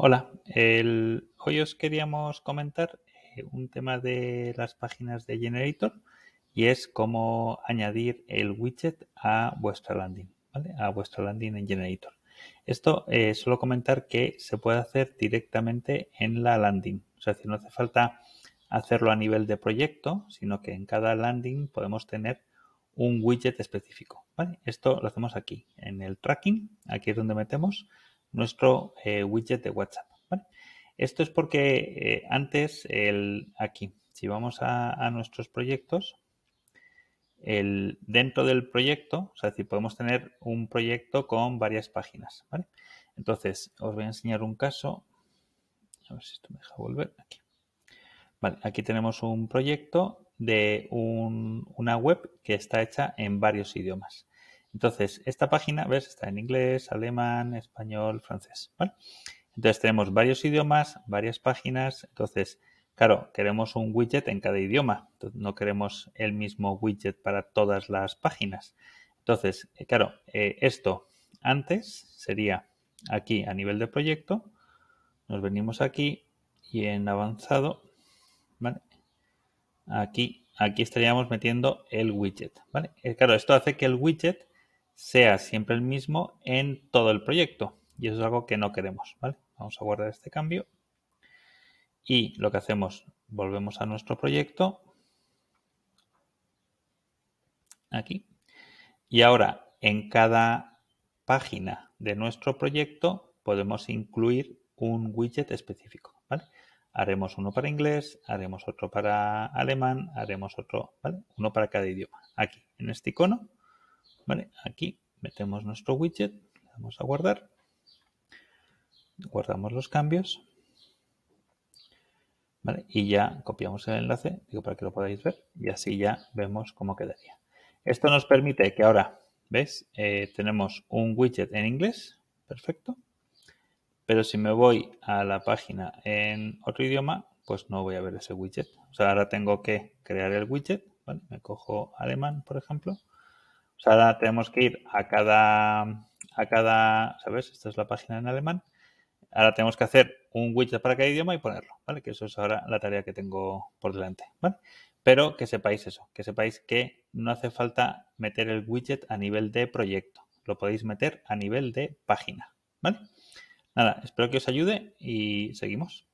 Hola, hoy os queríamos comentar eh, un tema de las páginas de Generator y es cómo añadir el widget a vuestra landing, ¿vale? A vuestra landing en Generator. Esto suelo eh, solo comentar que se puede hacer directamente en la landing, o sea, si no hace falta hacerlo a nivel de proyecto, sino que en cada landing podemos tener un widget específico, Esto lo hacemos aquí, en el tracking, aquí es donde metemos nuestro eh, widget de WhatsApp. Esto es porque eh, antes, el, aquí, si vamos a, nuestros proyectos, el, dentro del proyecto, o sea, podemos tener un proyecto con varias páginas. Entonces, os voy a enseñar un caso. A ver si esto me deja volver aquí. tenemos un proyecto de una web que está hecha en varios idiomas. Entonces, esta página, ¿ves? Está en inglés, alemán, español, francés. ¿vale? Entonces tenemos varios idiomas, varias páginas. Entonces, claro, queremos un widget en cada idioma. No queremos el mismo widget para todas las páginas. Entonces, eh, claro, eh, esto antes sería aquí a nivel de proyecto. Nos venimos aquí y en avanzado, ¿vale? Aquí, aquí estaríamos metiendo el widget, ¿vale? Eh, claro, esto hace que el widget sea siempre el mismo en todo el proyecto. Y eso es algo que no queremos, ¿vale? Vamos a guardar este cambio. Y lo que hacemos, volvemos a nuestro proyecto. Aquí. Y ahora, en cada página de nuestro proyecto, podemos incluir un widget específico, Haremos uno para inglés, haremos otro para alemán, haremos otro, Uno para cada idioma. Aquí, en este icono, Aquí metemos nuestro widget, vamos a guardar, guardamos los cambios, ¿vale? Y ya copiamos el enlace, digo para que lo podáis ver, y así ya vemos cómo quedaría. Esto nos permite que ahora, ¿ves? Eh, tenemos un widget en inglés, perfecto. Pero si me voy a la página en otro idioma, pues no voy a ver ese widget. O ahora tengo que crear el widget, Me cojo alemán, por ejemplo, o tenemos que ir a cada, a cada, ¿sabes? Esta es la página en alemán. Ahora tenemos que hacer un widget para cada idioma y ponerlo, ¿vale? Que eso es ahora la tarea que tengo por delante, ¿vale? Pero que sepáis eso, que sepáis que no hace falta meter el widget a nivel de proyecto, lo podéis meter a nivel de página, ¿vale? Nada, espero que os ayude y seguimos.